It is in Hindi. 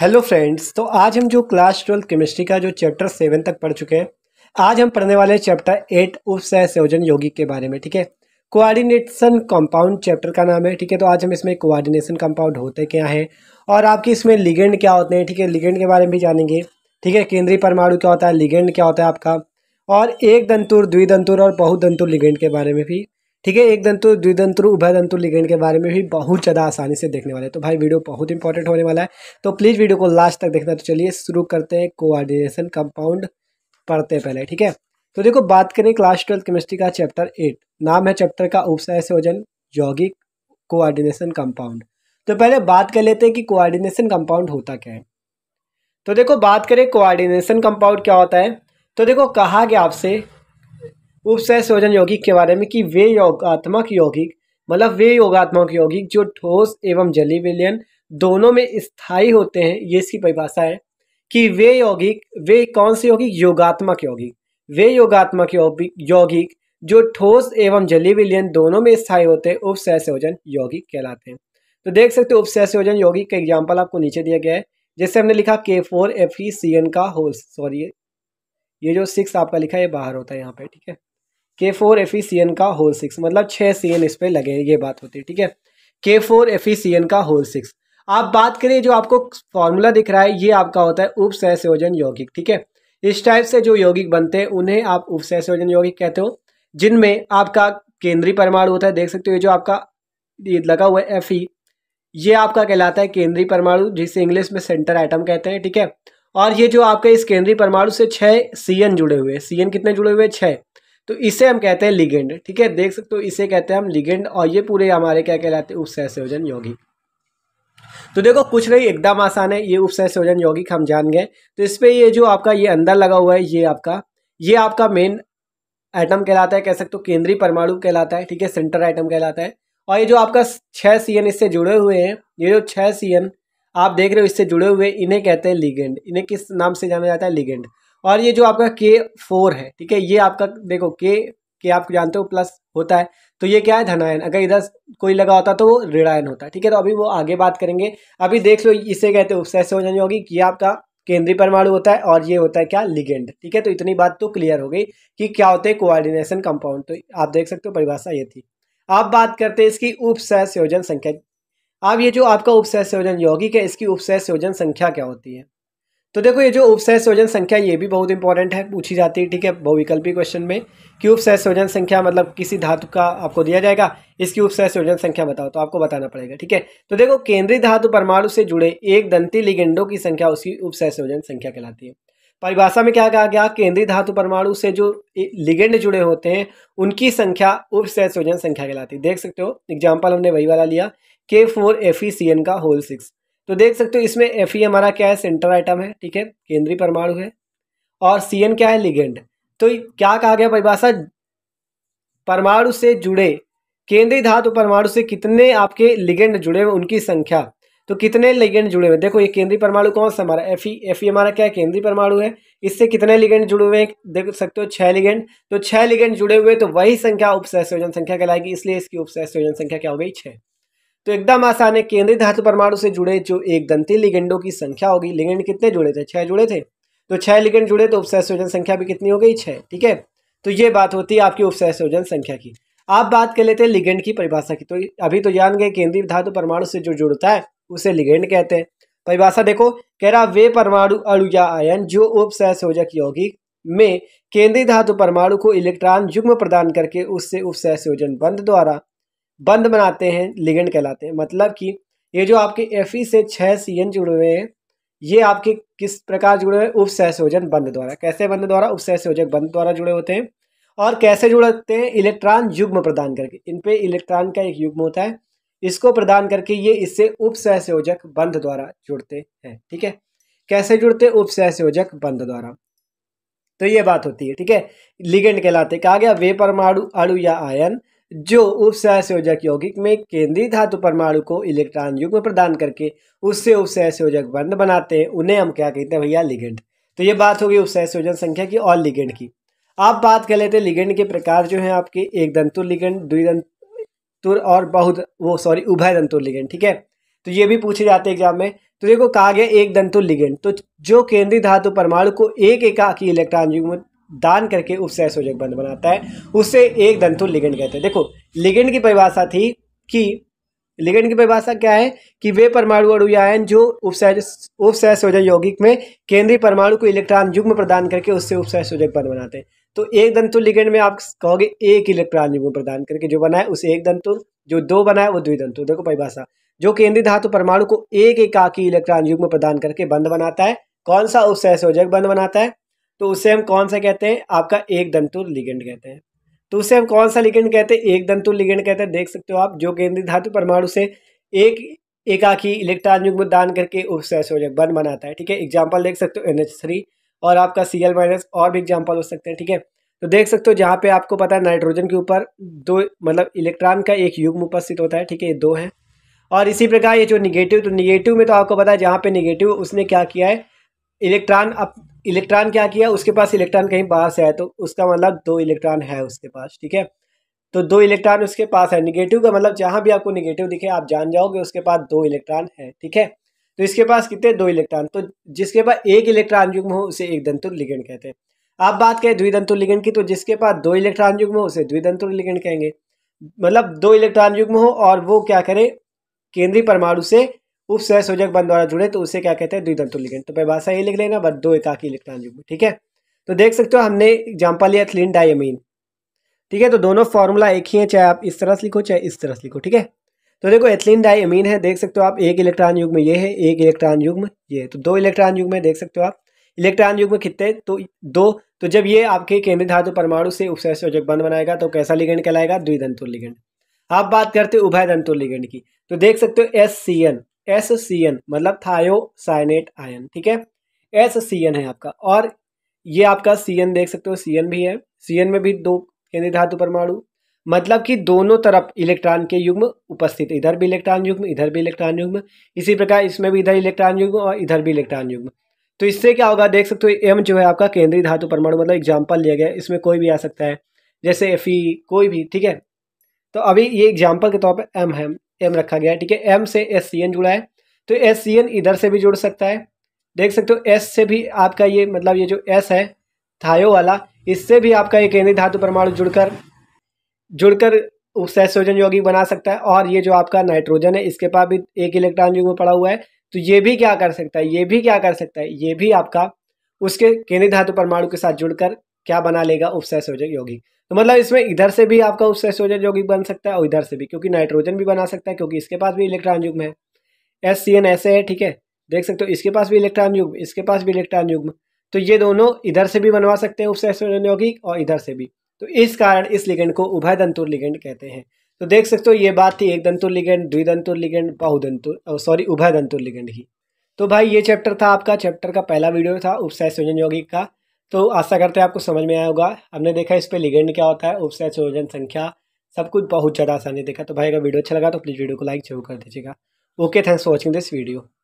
हेलो फ्रेंड्स तो आज हम जो क्लास ट्वेल्थ केमिस्ट्री का जो चैप्टर सेवन तक पढ़ चुके हैं आज हम पढ़ने वाले चैप्टर एट सह संयोजन यौगिक के बारे में ठीक है कोऑर्डिनेशन कंपाउंड चैप्टर का नाम है ठीक है तो आज हम इसमें कोऑर्डिनेशन कंपाउंड होते क्या हैं और आपके इसमें लिगेंड क्या होते हैं ठीक है लिगेंड के बारे में भी जानेंगे ठीक है केंद्रीय परमाणु क्या होता है लिगेंड क्या होता है आपका और एक दंतुर द्विदंतुर और बहुदंतुर लिगेंड के बारे में भी ठीक है एक दंतु द्विदंतु उभय दंतु लिगेंड के बारे में भी बहुत ज़्यादा आसानी से देखने वाले तो भाई वीडियो बहुत इंपॉर्टेंट होने वाला है तो प्लीज़ वीडियो को लास्ट तक देखना तो चलिए शुरू करते हैं कोआर्डिनेशन कंपाउंड पढ़ते पहले ठीक है तो देखो बात करें क्लास ट्वेल्थ केमिस्ट्री का चैप्टर एट नाम है चैप्टर का उपसय संयोजन यौगिक कोआर्डिनेशन कंपाउंड तो पहले बात कर लेते हैं कि कोआर्डिनेशन कंपाउंड होता क्या है तो देखो बात करें कोआर्डिनेशन कंपाउंड क्या होता है तो देखो कहा गया आपसे उपसह सोजन यौगिक के बारे में कि वे योगात्मक यौगिक मतलब वे योगात्मक यौगिक जो ठोस एवं जली विलयन दोनों में स्थायी होते हैं ये इसकी परिभाषा है कि वे यौगिक वे कौन से यौगिक योगात्मक यौगिक वे योगात्मक यौगिक जो ठोस एवं जली विलयन दोनों में स्थायी होते हैं उपसह संयोजन यौगिक कहलाते हैं तो देख सकते हो सह सोजन यौगिक का एग्जाम्पल आपको नीचे दिया गया है जैसे हमने लिखा K four F E C N का होल सॉरी ये जो सिक्स आपका लिखा है ये बाहर होता है यहाँ पे ठीक है K four F E C N का होल सिक्स मतलब छः सी एन इस पर लगे ये बात होती है ठीक है K four F E C N का होल सिक्स आप बात करें जो आपको फॉर्मूला दिख रहा है ये आपका होता है उप सहसोजन यौगिक ठीक है इस टाइप से जो यौगिक बनते हैं उन्हें आप उप सहसोजन यौगिक कहते हो जिनमें आपका केंद्रीय परमाणु होता है देख सकते हो ये जो आपका लगा हुआ है एफ ई ये आपका कहलाता है केंद्रीय परमाणु जिसे इंग्लिश में सेंटर आइटम कहते हैं ठीक है और ये जो आपके इस केंद्रीय परमाणु से छः सी जुड़े हुए हैं सी कितने जुड़े हुए हैं छः तो इसे हम कहते हैं लिगेंड ठीक है देख सकते हो इसे कहते हैं हम लिगेंड और ये पूरे हमारे क्या कहलाते हैं उपसहसोजन यौगिक तो देखो कुछ नहीं एकदम आसान है ये उपसहसोजन यौगिक हम जान गए तो इस पर ये जो आपका ये अंदर लगा हुआ है ये आपका ये आपका मेन आइटम कहलाता है कह सकते हो केंद्रीय परमाणु कहलाता है ठीक है सेंटर आइटम कहलाता है और ये जो आपका छः सी इससे जुड़े हुए हैं ये जो छः सी आप देख रहे हो इससे जुड़े हुए इन्हें कहते हैं लिगेंड इन्हें किस नाम से जाना जाता है लिगेंड और ये जो आपका के फोर है ठीक है ये आपका देखो के के आप जानते हो प्लस होता है तो ये क्या है धनायन अगर इधर कोई लगा होता तो वो ऋणायन होता है ठीक है तो अभी वो आगे बात करेंगे अभी देख लो इसे कहते हो उपसय हो जानी होगी कि आपका केंद्रीय परमाणु होता है और ये होता है क्या लिगेंड ठीक है तो इतनी बात तो क्लियर हो गई कि क्या होते हैं कोआर्डिनेशन कंपाउंड तो आप देख सकते हो परिभाषा ये थी अब बात करते हैं इसकी उपसह संयोजन संख्या अब ये जो आपका उपसय संयोजन यौगिक है इसकी उपसह संयोजन संख्या क्या होती है तो देखो ये जो उपसह स्वजन संख्या ये भी बहुत इंपॉर्टेंट है पूछी जाती है ठीक है बहुविकल्पी क्वेश्चन में कि उपसह स्वजन संख्या मतलब किसी धातु का आपको दिया जाएगा इसकी उपसह स्वजन संख्या बताओ तो आपको बताना पड़ेगा ठीक है तो देखो केंद्रीय धातु परमाणु से जुड़े एक दंती लिगेंडो की संख्या उसकी उपसह स्वजन संख्या कहलाती है परिभाषा में क्या कहा गया केंद्रीय धातु परमाणु से जो लिगेंड जुड़े होते हैं उनकी संख्या उपसह स्वजन संख्या कहलाती है देख सकते हो एग्जाम्पल हमने वही वाला लिया K four F E C N का होल सिक्स तो देख सकते हो इसमें एफ ई हमारा क्या है सेंटर आइटम है ठीक है केंद्रीय परमाणु है और सी एन क्या है लिगेंड तो क्या कहा गया परिभाषा परमाणु से जुड़े केंद्रीय धातु परमाणु से कितने आपके लिगेंड जुड़े हुए उनकी संख्या तो कितने लिगेंड जुड़े हुए देखो ये केंद्रीय परमाणु कौन सा हमारा एफ ई एफ ई हमारा क्या है केंद्रीय परमाणु है इससे कितने लिगेंड जुड़े हुए हैं देख सकते हो छह लिगेंड तो छह लिगेंड जुड़े हुए तो वही संख्या उपसहसयोजन संख्या कहलाएगी इसलिए इसकी उपसहसयोजन संख्या क्या हो गई छह तो एकदम आसान है केंद्रित धातु परमाणु से जुड़े जो एक दंती लिगेंडो की संख्या होगी लिगेंड कितने जुड़े थे छह जुड़े थे तो छह लिगेंड जुड़े तो उपसहसोजन संख्या भी कितनी हो गई छह ठीक है तो ये बात होती है आपकी उपसहसोजन संख्या की आप बात कर लेते हैं लिगेंड की परिभाषा की तो अभी तो जान गए केंद्रीय धातु परमाणु से जो जुड़ता है उसे लिगेंड कहते हैं परिभाषा देखो कह रहा वे परमाणु अणु या आयन जो उपसह यौगिक में केंद्रीय धातु परमाणु को इलेक्ट्रॉन युग्म प्रदान करके उससे उपसह बंध द्वारा बंद बनाते हैं लिगेंड कहलाते हैं मतलब कि ये जो आपके एफ से छः सी जुड़े हुए हैं ये आपके किस प्रकार जुड़े हुए उप सहसोजन बंद द्वारा कैसे बंद द्वारा उप सहसोजक बंद द्वारा जुड़े होते हैं और कैसे जुड़े होते हैं इलेक्ट्रॉन युग्म प्रदान करके इन पे इलेक्ट्रॉन का एक युग्म होता है इसको प्रदान करके ये इससे उप सहसोजक बंध द्वारा जुड़ते हैं ठीक है कैसे जुड़ते उप सहसोजक बंध द्वारा तो ये बात होती है ठीक है लिगेंड कहलाते कहा गया वे परमाणु अणु या आयन जो संयोजक यौगिक में केंद्रीय धातु परमाणु को इलेक्ट्रॉन युग में प्रदान करके उससे संयोजक बंद बनाते हैं उन्हें हम क्या कहते हैं भैया लिगेंड तो ये बात होगी उपसह संयोजन संख्या की और लिगेंड की आप बात कर लेते हैं लिगेंड के प्रकार जो है आपके एक दंतुर लिगेंड द्विदंतुर और बहुत वो सॉरी उभय दंतुर लिगेंड ठीक है तो ये भी पूछे जाते हैं एग्जाम में तो देखो कहा गया एक दंतुर लिगेंड तो जो केंद्रीय धातु परमाणु को एक एकाकी की इलेक्ट्रॉन में दान करके उससे असोजक बंध बनाता है उसे एक दंतु लिगेंड कहते हैं देखो लिगेंड की परिभाषा थी कि लिगेंड की परिभाषा क्या है कि वे परमाणु अणु आयन जो उपसह उपसह यौगिक में केंद्रीय परमाणु को इलेक्ट्रॉन युग्म प्रदान करके उससे उपसह सोजक बंध बनाते हैं तो एक दंतु लिगेंड में आप कहोगे एक इलेक्ट्रॉन युग्म प्रदान करके जो बनाए उसे एक दंतु जो दो बनाए वो द्वि दंतु देखो परिभाषा जो केंद्रीय धातु परमाणु को एक एकाकी इलेक्ट्रॉन युग्म प्रदान करके बंद बनाता है कौन सा उपसह सोजक बंद बनाता है तो उसे हम कौन सा कहते हैं आपका एक दंतुर लिगेंड कहते हैं तो उसे हम कौन सा लिगेंड कहते हैं एक दंतुर लिगेंड कहते हैं देख सकते हो आप जो केंद्रीय धातु परमाणु से एक एकाकी इलेक्ट्रॉन युग्म दान करके उपसहसोजक बन बनाता है ठीक है एग्जाम्पल देख सकते हो एन एच थ्री और आपका सी एल माइनस और भी एग्जाम्पल हो सकते हैं ठीक है तो देख सकते हो जहाँ पे आपको पता है नाइट्रोजन के ऊपर दो मतलब इलेक्ट्रॉन का एक युग्म उपस्थित होता है ठीक है ये दो है और इसी प्रकार ये जो निगेटिव तो निगेटिव में तो आपको पता है जहाँ पे निगेटिव उसने क्या किया है इलेक्ट्रॉन अब इलेक्ट्रॉन क्या किया उसके पास इलेक्ट्रॉन कहीं बाहर से आए तो उसका मतलब दो इलेक्ट्रॉन है उसके पास ठीक है तो दो इलेक्ट्रॉन उसके पास है निगेटिव का मतलब जहाँ भी आपको निगेटिव दिखे आप जान जाओगे उसके पास दो इलेक्ट्रॉन है ठीक है तो इसके पास कितने दो इलेक्ट्रॉन तो जिसके पास एक इलेक्ट्रॉन युग्म हो उसे एक दंतुर लिगेंड कहते हैं आप बात करें द्विदंतुर लिगेंड की तो जिसके पास दो इलेक्ट्रॉन युग्म हो उसे द्विदंतुर लिगेंड कहेंगे मतलब दो इलेक्ट्रॉन युग्म हो और वो क्या करे केंद्रीय परमाणु से उपसह संयोजक बंद द्वारा जुड़े तो उसे क्या कहते हैं द्वितंतु लिगेंड तो परिभाषा ये लिख लेना बट दो एकाकी इलेक्ट्रॉन युग्म ठीक है तो देख सकते हो हमने एग्जाम्पल लिया थ्लिन डायमीन ठीक है तो दोनों फॉर्मूला एक ही है चाहे आप इस तरह से लिखो चाहे इस तरह से लिखो ठीक है तो देखो एथिलीन डायमीन है देख सकते हो आप एक इलेक्ट्रॉन युग में ये है एक इलेक्ट्रॉन युग में ये है तो दो इलेक्ट्रॉन युग में देख सकते हो आप इलेक्ट्रॉन युग में कितने तो दो तो जब ये आपके केंद्रीय धातु परमाणु से उपसंयोजक बंद बनाएगा तो कैसा लिगेंड कहलाएगा द्विदंतुर लिगेंड आप बात करते उभय दंतुर लिगेंड की तो देख सकते हो S C N S C N मतलब थायोसाइनेट आयन ठीक है एस सी एन है आपका और ये आपका सी एन देख सकते हो सी एन भी है सी एन में भी दो केंद्रीय धातु परमाणु मतलब कि दोनों तरफ इलेक्ट्रॉन के युग्म उपस्थित इधर भी इलेक्ट्रॉन युग्म इधर भी इलेक्ट्रॉन युग्म इसी प्रकार इसमें भी इधर इलेक्ट्रॉन युग्म और इधर भी इलेक्ट्रॉन युग्म तो इससे क्या होगा देख सकते हो एम जो है आपका केंद्रीय धातु परमाणु मतलब एग्जाम्पल लिया गया इसमें कोई भी आ सकता है जैसे एफ कोई भी ठीक है तो अभी ये एग्जाम्पल के तौर पर एम है एम रखा गया है ठीक है एम से एस सी एन जुड़ा है तो एस सी एन इधर से भी जुड़ सकता है देख सकते हो एस से भी आपका ये मतलब ये जो एस है थायो वाला इससे भी आपका ये केंद्रीय धातु परमाणु जुड़कर जुड़कर उससे सोजन यौगिक बना सकता है और ये जो आपका नाइट्रोजन है इसके पास भी एक इलेक्ट्रॉन युग में पड़ा हुआ है तो ये भी क्या कर सकता है ये भी क्या कर सकता है ये भी आपका उसके केंद्रीय धातु परमाणु के साथ जुड़कर क्या बना लेगा उपसह सोजक यौगिक तो मतलब इसमें इधर से भी आपका उससे सोजन यौगिक बन सकता है और इधर से भी क्योंकि नाइट्रोजन भी बना सकता है क्योंकि इसके पास भी इलेक्ट्रॉन युग्म है एस सी एन ऐसे है ठीक है देख सकते हो इसके पास भी इलेक्ट्रॉन युग्म इसके पास भी इलेक्ट्रॉन युग्म तो ये दोनों इधर से भी बनवा सकते हैं उससे सोजन यौगिक और इधर से भी तो इस कारण इस लिगेंड को उभय दंतुर लिगेंड कहते हैं तो देख सकते हो ये बात थी एक दंतुर लिगेंड द्विदंतुर लिगेंड बहुदंतुर सॉरी उभय दंतुर लिगेंड ही तो भाई ये चैप्टर था आपका चैप्टर का पहला वीडियो था उपसह संयोजन यौगिक का तो आशा करते हैं आपको समझ में आया होगा हमने देखा इस पर लिगेंड क्या होता है उपसे संयोजन संख्या सब कुछ बहुत ज़्यादा आसानी देखा तो भाई अगर वीडियो अच्छा लगा तो प्लीज़ वीडियो को लाइक जरूर कर दीजिएगा okay thanks for watching this video